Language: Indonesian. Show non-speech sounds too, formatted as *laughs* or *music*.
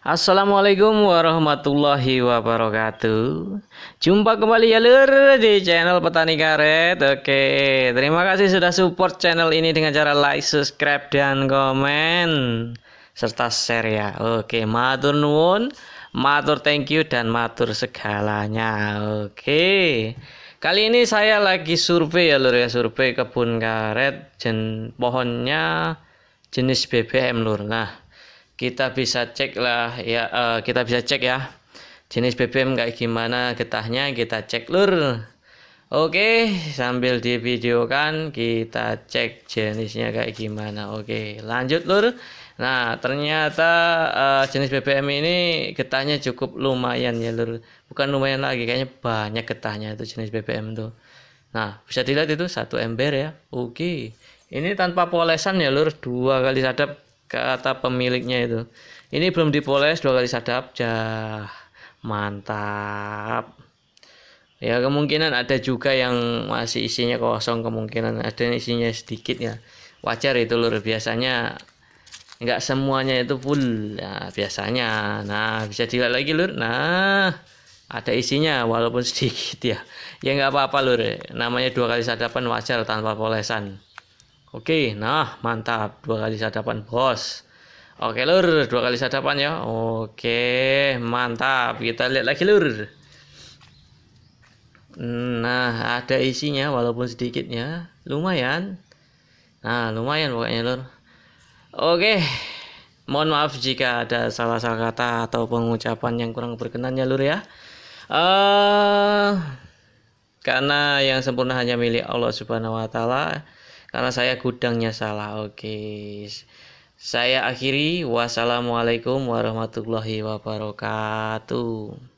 Assalamualaikum warahmatullahi wabarakatuh Jumpa kembali ya lur di channel Petani Karet Oke terima kasih sudah support channel ini dengan cara like, subscribe, dan komen Serta share ya Oke matur nuwun Matur thank you dan matur segalanya Oke Kali ini saya lagi survei ya lur ya Survei kebun karet jen, Pohonnya jenis BBM lur Nah kita bisa cek lah ya uh, kita bisa cek ya jenis BBM kayak gimana getahnya kita cek lur Oke sambil di video kan kita cek jenisnya kayak gimana Oke lanjut lur Nah ternyata uh, jenis BBM ini getahnya cukup lumayan ya lur bukan lumayan lagi kayaknya banyak getahnya itu jenis BBM tuh Nah bisa dilihat itu satu ember ya Oke ini tanpa polesan ya lur dua kali sadap kata pemiliknya itu ini belum dipoles dua kali sadap jah mantap ya kemungkinan ada juga yang masih isinya kosong kemungkinan ada yang isinya sedikit ya wajar itu lur biasanya enggak semuanya itu full nah, biasanya nah bisa dilihat lagi lur nah ada isinya walaupun *laughs* sedikit ya ya nggak apa-apa lur namanya dua kali sadapan wajar tanpa polesan Oke, nah mantap dua kali sadapan bos. Oke lur, dua kali sadapan ya. Oke, mantap. Kita lihat lagi lur. Nah, ada isinya walaupun sedikitnya, lumayan. Nah, lumayan pokoknya lur. Oke, mohon maaf jika ada salah-salah kata atau pengucapan yang kurang berkenan ya lur ya. Uh, karena yang sempurna hanya milik Allah Subhanahu wa taala karena saya gudangnya salah oke saya akhiri wassalamualaikum warahmatullahi wabarakatuh